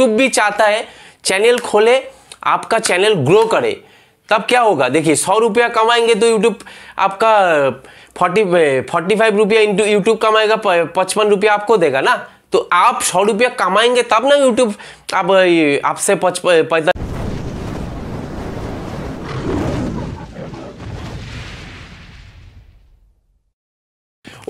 भी चाहता है चैनल खोले आपका चैनल ग्रो करे तब क्या होगा देखिए सौ रुपया कमाएंगे तो यूट्यूब आपका फोर्टी फोर्टी फाइव रुपया इंटू यूट्यूब कमाएगा पचपन रुपया आपको देगा ना तो आप सौ रुपया कमाएंगे तब ना यूट्यूब आप आपसे पच पैंतालीस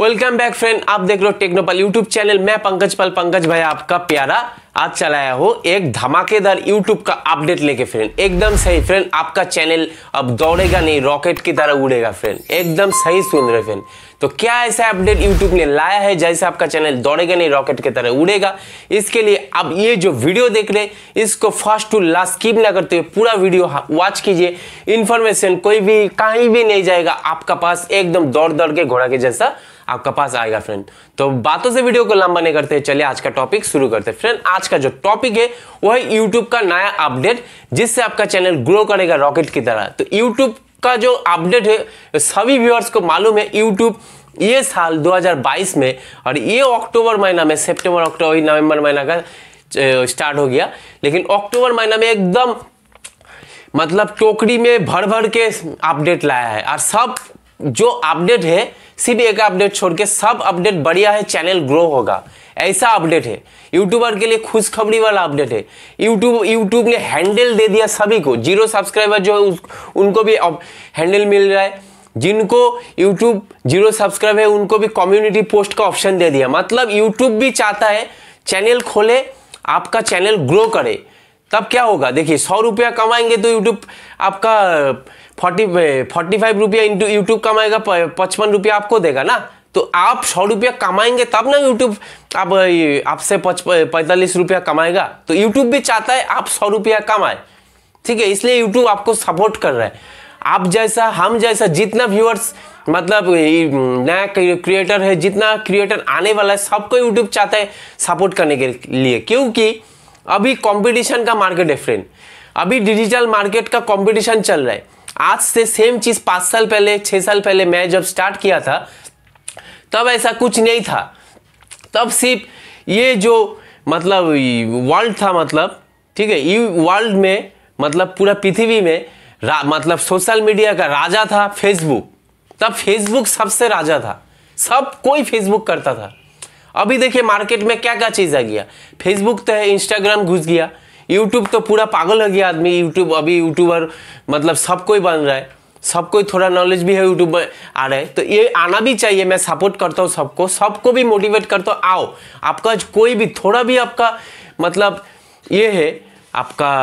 वेलकम बैक फ्रेंड आप देख रहे हो टेक्नोपाल यूट्यूब चैनल मैं पंकज पाल पंकज भाई आपका प्यारा आज चलाया हो एक धमाकेदार यूट्यूब का अपडेट लेके फ्रेंड एकदम सही फ्रेंड आपका चैनल अब दौड़ेगा नहीं रॉकेट की तरह उड़ेगा फ्रेंड एकदम सही सुन रहे फ्रेंड तो क्या ऐसा अपडेट यूट्यूब ने लाया है जैसे आपका चैनल दौड़ेगा नहीं रॉकेट की तरह उड़ेगा इसके लिए अब ये जो वीडियो देख रहे इसको फर्स्ट टू लास्ट स्किप ना करते हुए पूरा वीडियो वॉच कीजिए इन्फॉर्मेशन कोई भी कहीं भी नहीं जाएगा आपका पास एकदम दौड़ दौड़ के घोड़ा के जैसा आपका पास आएगा फ्रेंड तो बातों से वीडियो को लंबा नहीं करते चलिए आज का टॉपिक शुरू करते हैं फ्रेंड आज का जो टॉपिक है वह है यूट्यूब का नया अपडेट जिससे आपका चैनल ग्रो करेगा रॉकेट की तरह तो यूट्यूब का जो अपडेट है सभी व्यूअर्स को मालूम है यूट्यूब ये साल 2022 में और ये अक्टूबर महीना में सितंबर अक्टूबर नवंबर महीना का स्टार्ट हो गया लेकिन अक्टूबर महीना में एकदम मतलब टोकरी में भर भर के अपडेट लाया है और सब जो अपडेट है सिर्फ एक अपडेट छोड़ के सब अपडेट बढ़िया है चैनल ग्रो होगा ऐसा अपडेट है यूट्यूबर के लिए खुशखबरी वाला अपडेट है यूट्यूब यूट्यूब ने हैंडल दे दिया सभी को जीरो सब्सक्राइबर जो है उनको भी हैंडल मिल रहा है जिनको यूट्यूब जीरो सब्सक्राइब है उनको भी कम्युनिटी पोस्ट का ऑप्शन दे दिया मतलब यूट्यूब भी चाहता है चैनल खोले आपका चैनल ग्रो करे तब क्या होगा देखिए सौ रुपया कमाएंगे तो यूट्यूब आपका फोर्टी फोर्टी फाइव रुपया इंटू यूट्यूब कमाएगा पचपन रुपया आपको देगा ना तो आप सौ रुपया कमाएंगे तब ना यूट्यूब आप आपसे पैंतालीस रुपया कमाएगा तो यूट्यूब भी चाहता है आप सौ रुपया कमाए ठीक है इसलिए यूट्यूब आपको सपोर्ट कर रहा है आप जैसा हम जैसा जितना व्यूअर्स मतलब हम्म, नया क्रिएटर है जितना क्रिएटर आने वाला है सबको यूट्यूब चाहता है सपोर्ट करने के लिए क्योंकि अभी कंपटीशन का मार्केट डिफरेंट अभी डिजिटल मार्केट का कंपटीशन चल रहा है आज से सेम चीज़ पाँच साल पहले छः साल पहले मैं जब स्टार्ट किया था तब ऐसा कुछ नहीं था तब सिर्फ ये जो मतलब वर्ल्ड था मतलब ठीक है ये वर्ल्ड में मतलब पूरा पृथ्वी में मतलब सोशल मीडिया का राजा था फेसबुक तब फेसबुक सबसे राजा था सब कोई फेसबुक करता था अभी देखिए मार्केट में क्या क्या चीज़ आ गया फेसबुक तो है इंस्टाग्राम घुस गया यूट्यूब तो पूरा पागल हो गया आदमी यूट्यूब अभी यूट्यूबर मतलब सब कोई बन रहा है सब कोई थोड़ा नॉलेज भी है यूट्यूब में आ रहे तो ये आना भी चाहिए मैं सपोर्ट करता हूँ सबको सबको भी मोटिवेट करता हूँ आओ आपका कोई भी थोड़ा भी आपका मतलब ये है आपका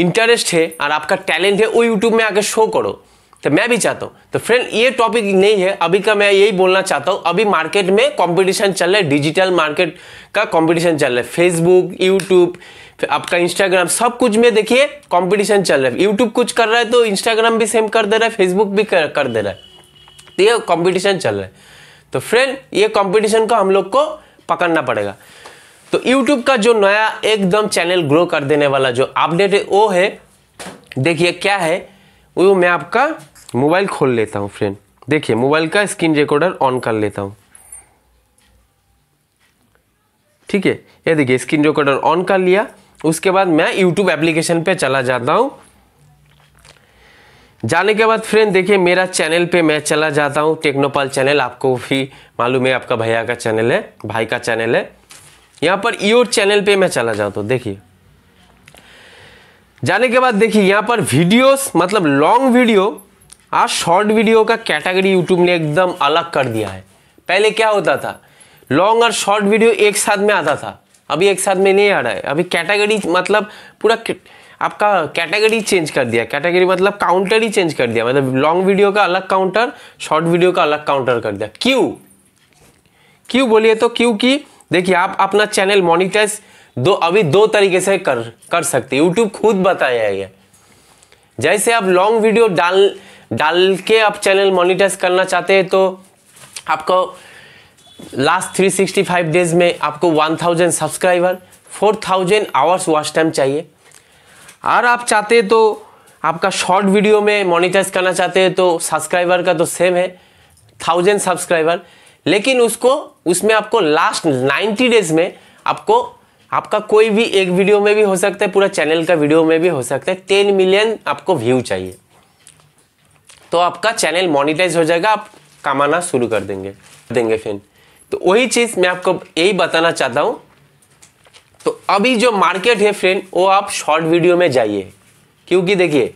इंटरेस्ट है और आपका टैलेंट है वो यूट्यूब में आकर शो करो तो मैं भी चाहता हूँ तो फ्रेंड ये टॉपिक नहीं है अभी का मैं यही बोलना चाहता हूँ अभी मार्केट में कंपटीशन चल रहा है डिजिटल मार्केट का कंपटीशन चल रहा है फेसबुक यूट्यूब फिर आपका इंस्टाग्राम सब कुछ में देखिए कंपटीशन चल रहा है यूट्यूब कुछ कर रहा है तो इंस्टाग्राम भी सेम कर दे रहा है फेसबुक भी कर, कर दे रहा है तो ये कंपटीशन चल रहा है तो फ्रेंड ये कंपटीशन को हम लोग को पकड़ना पड़ेगा तो यूट्यूब का जो नया एकदम चैनल ग्रो कर देने वाला जो अपडेट है वो है देखिए क्या है वो मैं आपका मोबाइल खोल लेता हूँ फ्रेंड देखिए मोबाइल का स्क्रीन रिकॉर्डर ऑन कर लेता हूँ ठीक है ये देखिए स्क्रीन रिकॉर्डर ऑन कर लिया उसके बाद मैं यूट्यूब एप्लीकेशन पे चला जाता हूँ जाने के बाद फ्रेंड देखिए मेरा चैनल पे मैं चला जाता हूँ टेक्नोपाल चैनल आपको भी मालूम है आपका भैया का चैनल है भाई का चैनल है यहाँ पर योर चैनल पे मैं चला जाता हूँ देखिए जाने के बाद देखिए यहाँ पर वीडियोस मतलब लॉन्ग वीडियो आज शॉर्ट वीडियो का कैटेगरी यूट्यूब ने एकदम अलग कर दिया है पहले क्या होता था लॉन्ग और शॉर्ट वीडियो एक साथ में आता था अभी एक साथ में नहीं आ रहा है अभी कैटेगरी मतलब पूरा आपका कैटेगरी चेंज कर दिया कैटेगरी मतलब काउंटर ही चेंज कर दिया मतलब लॉन्ग वीडियो का अलग काउंटर शॉर्ट वीडियो का अलग काउंटर कर दिया क्यों क्यों बोलिए तो क्योंकि देखिए आप अपना चैनल मोनिटाइज दो अभी दो तरीके से कर कर सकते यूट्यूब खुद बताया है जैसे आप लॉन्ग वीडियो डाल डाल के आप चैनल मोनिटाइज करना चाहते हैं तो आपको लास्ट 365 डेज में आपको 1000 सब्सक्राइबर 4000 आवर्स वॉच टाइम चाहिए और आप चाहते तो आपका शॉर्ट वीडियो में मोनिटाइज करना चाहते हैं तो सब्सक्राइबर का तो सेम है थाउजेंड सब्सक्राइबर लेकिन उसको उसमें आपको लास्ट नाइन्टी डेज में आपको आपका कोई भी एक वीडियो में भी हो सकता है पूरा चैनल का वीडियो में भी हो सकता है टेन मिलियन आपको व्यू चाहिए तो आपका चैनल मोनिटाइज हो जाएगा आप कमाना शुरू कर देंगे देंगे फिर तो वही चीज़ मैं आपको यही बताना चाहता हूं तो अभी जो मार्केट है फ्रेंड वो आप शॉर्ट वीडियो में जाइए क्योंकि देखिए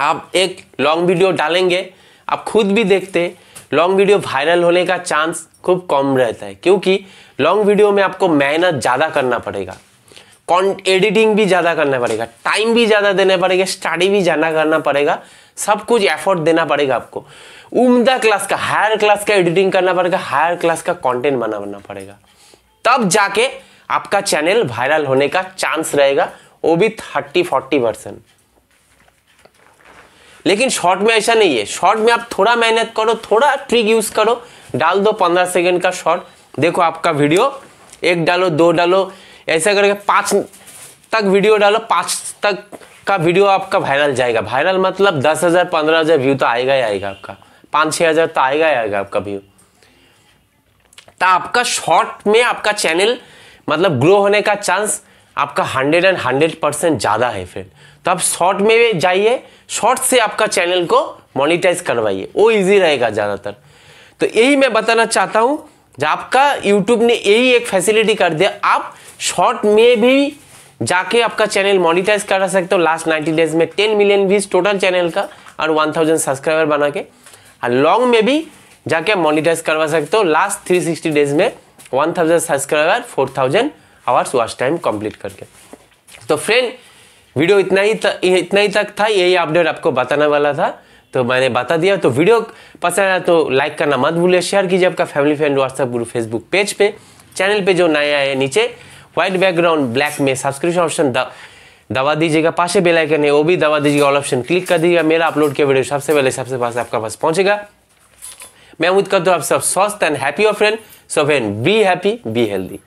आप एक लॉन्ग वीडियो डालेंगे आप खुद भी देखते लॉन्ग वीडियो वायरल होने का चांस खूब कम रहता है क्योंकि लॉन्ग वीडियो में आपको मेहनत ज़्यादा करना पड़ेगा कॉन्ट एडिटिंग भी ज़्यादा करना पड़ेगा टाइम भी ज़्यादा देना पड़ेगा स्टडी भी ज़्यादा करना पड़ेगा सब कुछ एफर्ट देना पड़ेगा आपको उम्दा क्लास का हायर क्लास का एडिटिंग करना पड़ेगा हायर क्लास का कंटेंट बना पड़ेगा तब जाके आपका चैनल वायरल होने का चांस रहेगा वो भी थर्टी फोर्टी परसेंट लेकिन शॉर्ट में ऐसा नहीं है शॉर्ट में आप थोड़ा मेहनत करो थोड़ा ट्रिक यूज करो डाल दो पंद्रह सेकेंड का शॉर्ट देखो आपका वीडियो एक डालो दो डालो ऐसा करके पांच तक वीडियो डालो पांच तक का वीडियो आपका वायरल जाएगा वायरल मतलब दस हज़ार पंद्रह हज़ार व्यू तो आएगा ही आएगा आपका पाँच छः हज़ार तो आएगा ही आएगा आपका व्यू तो आपका शॉर्ट में आपका चैनल मतलब ग्रो होने का चांस आपका हंड्रेड एंड हंड्रेड परसेंट ज़्यादा है फिर तो आप शॉर्ट में जाइए शॉर्ट से आपका चैनल को मोनिटाइज करवाइए वो इजी रहेगा ज़्यादातर तो यही मैं बताना चाहता हूँ जब आपका यूट्यूब ने यही एक फैसिलिटी कर दिया आप शॉर्ट में भी जाके आपका चैनल मोनिटाइज करा सकते हो लास्ट 90 डेज में 10 मिलियन व्यूज टोटल चैनल का और 1000 सब्सक्राइबर बना के लॉन्ग में भी जाके मोनिटाइज करवा सकते हो लास्ट 360 डेज में 1000 subscriber thousand hours watch time complete करके तो फ्रेंड वीडियो इतना ही इतना ही तक था यही अपडेट आपको बताने वाला था तो मैंने बता दिया तो वीडियो पसंद आया तो लाइक करना मत भूलिए शेयर कीजिए आपका family friend WhatsApp group Facebook page पे चैनल पे जो नया है नीचे व्हाइट बैकग्राउंड ब्लैक में सब्सक्रिप्शन ऑप्शन दवा दीजिएगा पास से बेल आइकन है वो भी दवा दीजिएगा ऑल ऑप्शन क्लिक कर दीजिएगा मेरा अपलोड किया वीडियो सबसे पहले सबसे पास आपका पास पहुंचेगा मैं उम्मीद करता हूँ आप सब स्वस्थ and happy of friend so friend be happy be healthy